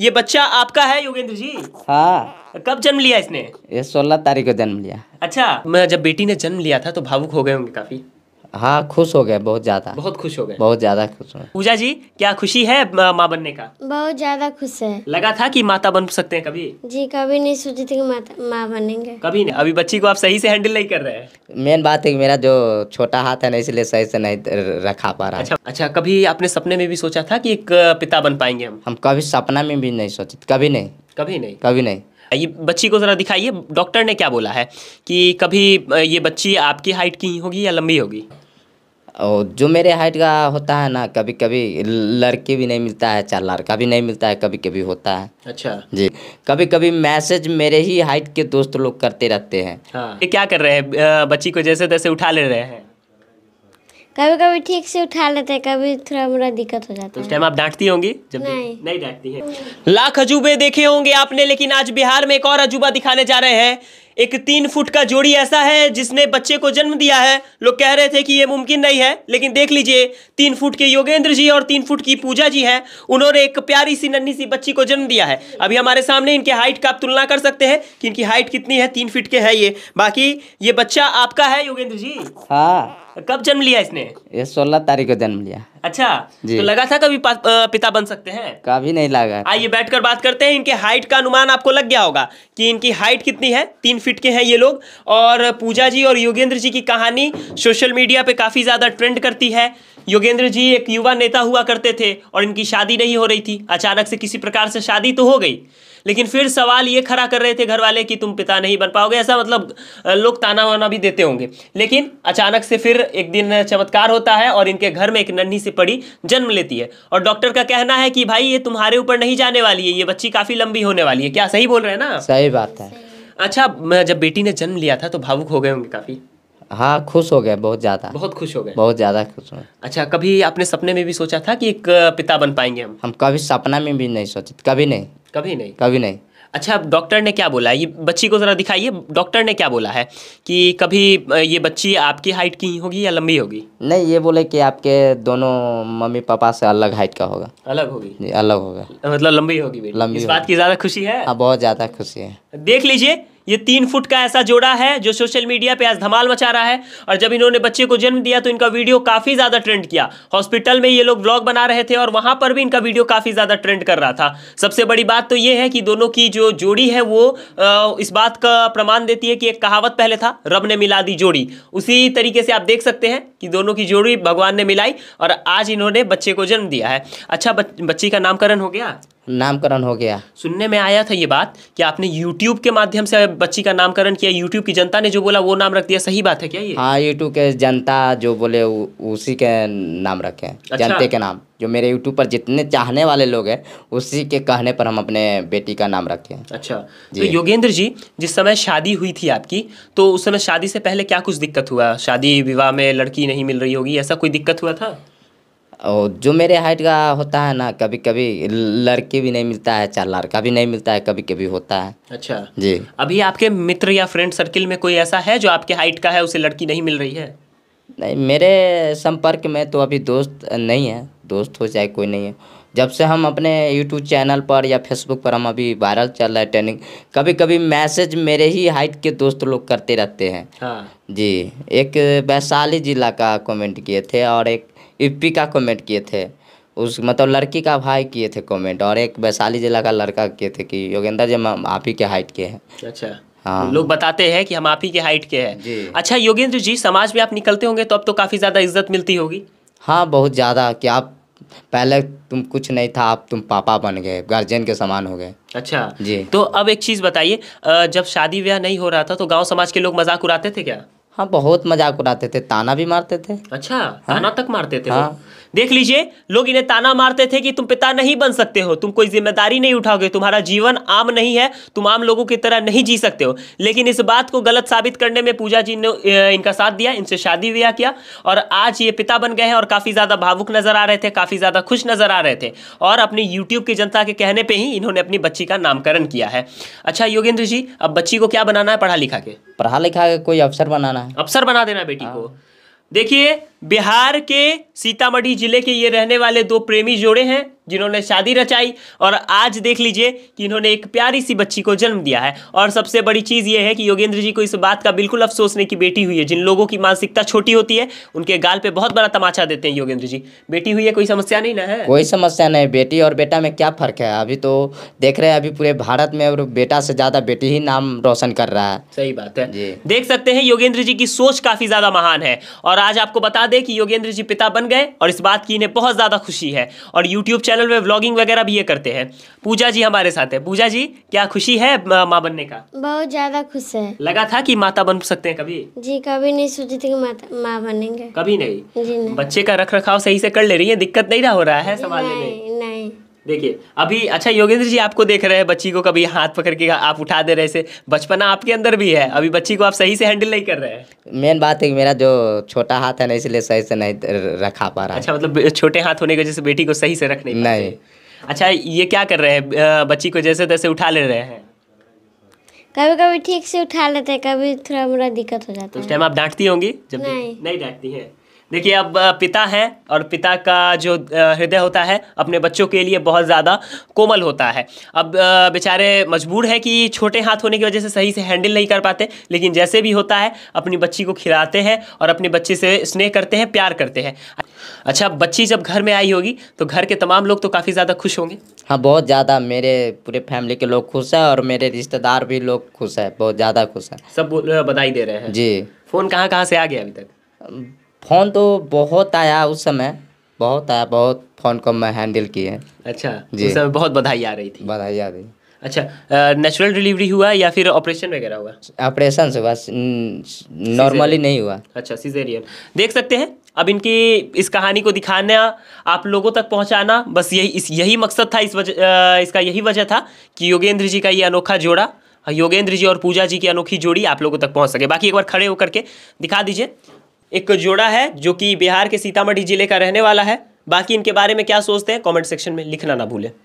ये बच्चा आपका है योगेंद्र जी हाँ कब जन्म लिया इसने ये सोलह तारीख को जन्म लिया अच्छा मैं जब बेटी ने जन्म लिया था तो भावुक हो गए होंगे काफी हाँ खुश हो गए बहुत ज्यादा बहुत खुश हो गए बहुत ज्यादा खुश हो पूजा जी क्या खुशी है माँ बनने का बहुत ज्यादा खुश है लगा था कि माता बन सकते हैं कभी जी कभी नहीं सोची थी कि माँ बनेंगे कभी नहीं अभी बच्ची को आप सही से हैंडल नहीं कर रहे हैं मेन बात है कि मेरा जो छोटा हाथ है ना इसलिए सही से नहीं रखा पा रहा अच्छा अच्छा कभी आपने सपने में भी सोचा था की एक पिता बन पाएंगे हम हम कभी सपना में भी नहीं सोचे कभी नहीं कभी नहीं कभी नहीं ये बच्ची को ज़रा दिखाइए डॉक्टर ने क्या बोला है कि कभी ये बच्ची आपकी हाइट की होगी या लंबी होगी और जो मेरे हाइट का होता है ना कभी कभी लड़के भी नहीं मिलता है चार लड़का भी नहीं मिलता है कभी कभी होता है अच्छा जी कभी कभी मैसेज मेरे ही हाइट के दोस्त लोग करते रहते हैं हाँ। ये क्या कर रहे हैं बच्ची को जैसे तैसे उठा ले रहे हैं कभी कभी ठीक से उठा लेते हैं कभी थोड़ा मोड़ा दिक्कत हो जाता तो है उस टाइम आप डांटती होंगी जब नहीं, नहीं डांटती हैं लाख अजूबे देखे होंगे आपने लेकिन आज बिहार में एक और अजूबा दिखाने जा रहे हैं एक तीन फुट का जोड़ी ऐसा है जिसने बच्चे को जन्म दिया है लोग कह रहे थे कि ये मुमकिन नहीं है लेकिन देख लीजिए तीन फुट के योगेंद्र जी और तीन फुट की पूजा जी हैं उन्होंने एक प्यारी सी नन्ही सी बच्ची को जन्म दिया है अभी हमारे सामने इनके हाइट का आप तुलना कर सकते हैं कि इनकी हाइट कितनी है तीन फुट के है ये बाकी ये बच्चा आपका है योगेंद्र जी हाँ कब जन्म लिया इसने ये सोलह तारीख को जन्म लिया अच्छा तो लगा था कभी पिता बन सकते हैं कभी नहीं लगा आइए बैठकर बात करते हैं इनके हाइट का अनुमान आपको लग गया होगा कि इनकी हाइट कितनी है तीन फीट के हैं ये लोग और पूजा जी और योगेंद्र जी की कहानी सोशल मीडिया पे काफ़ी ज़्यादा ट्रेंड करती है योगेंद्र जी एक युवा नेता हुआ करते थे और इनकी शादी नहीं हो रही थी अचानक से किसी प्रकार से शादी तो हो गई लेकिन फिर सवाल ये खड़ा कर रहे थे घर वाले कि तुम पिता नहीं बन पाओगे ऐसा मतलब लोग ताना वाना भी देते होंगे लेकिन अचानक से फिर एक दिन चमत्कार होता है और इनके घर में एक नन्ही सी पड़ी जन्म लेती है और डॉक्टर का कहना है कि भाई ये तुम्हारे ऊपर नहीं जाने वाली है ये बच्ची काफ़ी लंबी होने वाली है क्या सही बोल रहे हैं ना सही बात है अच्छा जब बेटी ने जन्म लिया था तो भावुक हो गए होंगे काफ़ी हाँ खुश हो गए बहुत ज़्यादा बहुत खुश हो गए बहुत ज़्यादा खुश हो अच्छा कभी आपने सपने में भी सोचा था कि एक पिता बन पाएंगे हम हम कभी सपना में भी नहीं सोचे कभी नहीं कभी नहीं कभी नहीं अच्छा डॉक्टर ने क्या बोला ये बच्ची को ज़रा दिखाइए डॉक्टर ने क्या बोला है कि कभी ये बच्ची आपकी हाइट की होगी या लंबी होगी नहीं ये बोले कि आपके दोनों मम्मी पापा से अलग हाइट का होगा अलग होगी अलग होगा मतलब लंबी होगी लंबी इस बात की ज़्यादा खुशी है हाँ, बहुत ज़्यादा खुशी है देख लीजिए ये तीन फुट का ऐसा जोड़ा है जो सोशल मीडिया पे आज धमाल मचा रहा है और जब इन्होंने बच्चे को जन्म दिया तो इनका वीडियो काफ़ी ज़्यादा ट्रेंड किया हॉस्पिटल में ये लोग ब्लॉग बना रहे थे और वहां पर भी इनका वीडियो काफ़ी ज़्यादा ट्रेंड कर रहा था सबसे बड़ी बात तो ये है कि दोनों की जो जोड़ी है वो इस बात का प्रमाण देती है कि एक कहावत पहले था रब ने मिला दी जोड़ी उसी तरीके से आप देख सकते हैं कि दोनों की जोड़ी भगवान ने मिलाई और आज इन्होंने बच्चे को जन्म दिया है अच्छा बच्ची का नामकरण हो गया नामकरण हो गया सुनने में आया था ये बात कि आपने यूट्यूब के माध्यम से बच्ची का नामकरण किया यूट्यूब की जनता ने जो बोला वो नाम रख दिया सही बात है क्या ये हाँ यूट्यूब के जनता जो बोले उ, उसी के नाम रखे अच्छा? जनते के नाम जो मेरे यूट्यूब पर जितने चाहने वाले लोग हैं उसी के कहने पर हम अपने बेटी का नाम रखे अच्छा तो योगेंद्र जी जिस समय शादी हुई थी आपकी तो उस समय शादी से पहले क्या कुछ दिक्कत हुआ शादी विवाह में लड़की नहीं मिल रही होगी ऐसा कोई दिक्कत हुआ था और जो मेरे हाइट का होता है ना कभी कभी लड़की भी नहीं मिलता है चाहे लड़का भी नहीं मिलता है कभी कभी होता है अच्छा जी अभी आपके मित्र या फ्रेंड सर्किल में कोई ऐसा है जो आपके हाइट का है उसे लड़की नहीं मिल रही है नहीं मेरे संपर्क में तो अभी दोस्त नहीं है दोस्त हो जाए कोई नहीं है जब से हम अपने यूट्यूब चैनल पर या फेसबुक पर हम अभी वायरल चल रहा है ट्रेनिंग कभी कभी मैसेज मेरे ही हाइट के दोस्त लोग करते रहते हैं हाँ। जी एक वैशाली जिला का कमेंट किए थे और एक यूपी का कमेंट किए थे उस मतलब लड़की का भाई किए थे कमेंट और एक वैशाली जिला का लड़का किए थे कि योगेंद्र जी हम आप ही के हाइट के हैं अच्छा हाँ लोग बताते हैं कि हम आप ही के हाइट के हैं अच्छा योगेंद्र जी समाज में आप निकलते होंगे तो अब तो काफ़ी ज़्यादा इज्जत मिलती होगी हाँ बहुत ज़्यादा कि आप पहले तुम कुछ नहीं था आप तुम पापा बन गए गार्जियन के समान हो गए अच्छा जी तो अब एक चीज़ बताइए जब शादी ब्याह नहीं हो रहा था तो गांव समाज के लोग मजाक उड़ाते थे क्या हाँ बहुत मजाक उड़ाते थे ताना भी मारते थे अच्छा हाँ। ताना तक मारते थे हाँ देख लीजिए लोग इन्हें ताना मारते थे कि तुम पिता नहीं बन सकते हो तुम कोई जिम्मेदारी नहीं उठाओगे तुम्हारा जीवन आम नहीं है तुम आम लोगों की तरह नहीं जी सकते हो लेकिन इस बात को गलत साबित करने में पूजा जी ने इनका साथ दिया इनसे शादी ब्याह किया और आज ये पिता बन गए हैं और काफ़ी ज़्यादा भावुक नज़र आ रहे थे काफ़ी ज़्यादा खुश नज़र आ रहे थे और अपनी यूट्यूब की जनता के कहने पर ही इन्होंने अपनी बच्ची का नामकरण किया है अच्छा योगेंद्र जी अब बच्ची को क्या बनाना है पढ़ा लिखा के पढ़ा लिखा के कोई अफसर बनाना है अफसर बना देना बेटी को हाँ। देखिए बिहार के सीतामढ़ी जिले के ये रहने वाले दो प्रेमी जोड़े हैं जिन्होंने शादी रचाई और आज देख लीजिए कि इन्होंने एक प्यारी सी बच्ची को जन्म दिया है और सबसे बड़ी चीज़ यह है कि योगेंद्र जी को इस बात का बिल्कुल अफसोस नहीं कि बेटी हुई है जिन लोगों की मानसिकता छोटी होती है उनके गाल पे बहुत बड़ा तमाचा देते हैं योगेंद्र जी बेटी हुई है कोई समस्या नहीं ना है कोई समस्या नहीं बेटी और बेटा में क्या फ़र्क है अभी तो देख रहे हैं अभी पूरे भारत में और बेटा से ज़्यादा बेटी ही नाम रोशन कर रहा है सही बात है देख सकते हैं योगेंद्र जी की सोच काफ़ी ज़्यादा महान है और आज आपको बता दें कि योगेंद्र जी पिता बन गए और इस बात की इन्हें बहुत ज़्यादा खुशी है और यूट्यूब चैनल चैनल में व्लॉगिंग वगैरह भी ये करते हैं पूजा जी हमारे साथ है पूजा जी क्या खुशी है माँ बनने का बहुत ज्यादा खुश है लगा था कि माता बन सकते हैं कभी जी कभी नहीं सोची थी माँ बनेंगे कभी नहीं, जी नहीं। बच्चे का रख रखाव सही से कर ले रही है दिक्कत नहीं ना हो रहा है संभालने में देखिए अभी अच्छा योगेंद्र जी आपको देख रहे हैं बच्ची को कभी हाथ पकड़ के आप उठा दे रहे से बचपना आपके अंदर भी है अभी बच्ची को आप सही से हैंडल नहीं कर रहे हैं मेन बात है कि मेरा जो छोटा हाथ है ना इसलिए सही से नहीं रखा पा रहा अच्छा मतलब छोटे हाथ होने की वजह से बेटी को सही से रख नहीं नहीं अच्छा ये क्या कर रहे हैं बच्ची को जैसे तैसे उठा ले रहे हैं कभी कभी ठीक से उठा लेते हैं कभी थोड़ा मोड़ा दिक्कत हो जाता तो है उस टाइम आप डांटती होंगी जब नहीं, डांटती है देखिए अब पिता हैं और पिता का जो हृदय होता है अपने बच्चों के लिए बहुत ज़्यादा कोमल होता है अब बेचारे मजबूर है कि छोटे हाथ होने की वजह से सही से हैंडल नहीं कर पाते लेकिन जैसे भी होता है अपनी बच्ची को खिलाते हैं और अपने बच्चे से स्नेह करते हैं प्यार करते हैं अच्छा बच्ची जब घर में आई होगी तो घर के तमाम लोग तो काफ़ी ज़्यादा खुश होंगे हाँ बहुत ज़्यादा मेरे पूरे फैमिली के लोग खुश हैं और मेरे रिश्तेदार भी लोग खुश हैं बहुत ज़्यादा खुश है सब बधाई दे रहे हैं जी फ़ोन कहाँ कहाँ से आ गया अभी तक फ़ोन तो बहुत आया उस समय बहुत आया बहुत फ़ोन को मैं हैंडल किए अच्छा जी उस समय बहुत बधाई आ रही थी बधाई आ रही अच्छा नेचुरल डिलीवरी हुआ या फिर ऑपरेशन वगैरह हुआ ऑपरेशन से बस नॉर्मली नहीं हुआ अच्छा सीजेरियन देख सकते हैं अब इनकी इस कहानी को दिखाना आप लोगों तक पहुंचाना बस यही इस यही मकसद था इस वजह इसका यही वजह था कि योगेंद्र जी का ये अनोखा जोड़ा योगेंद्र जी और पूजा जी की अनोखी जोड़ी आप लोगों तक पहुंच सके बाकी एक बार खड़े होकर के दिखा दीजिए एक जोड़ा है जो कि बिहार के सीतामढ़ी जिले का रहने वाला है बाकी इनके बारे में क्या सोचते हैं कमेंट सेक्शन में लिखना ना भूलें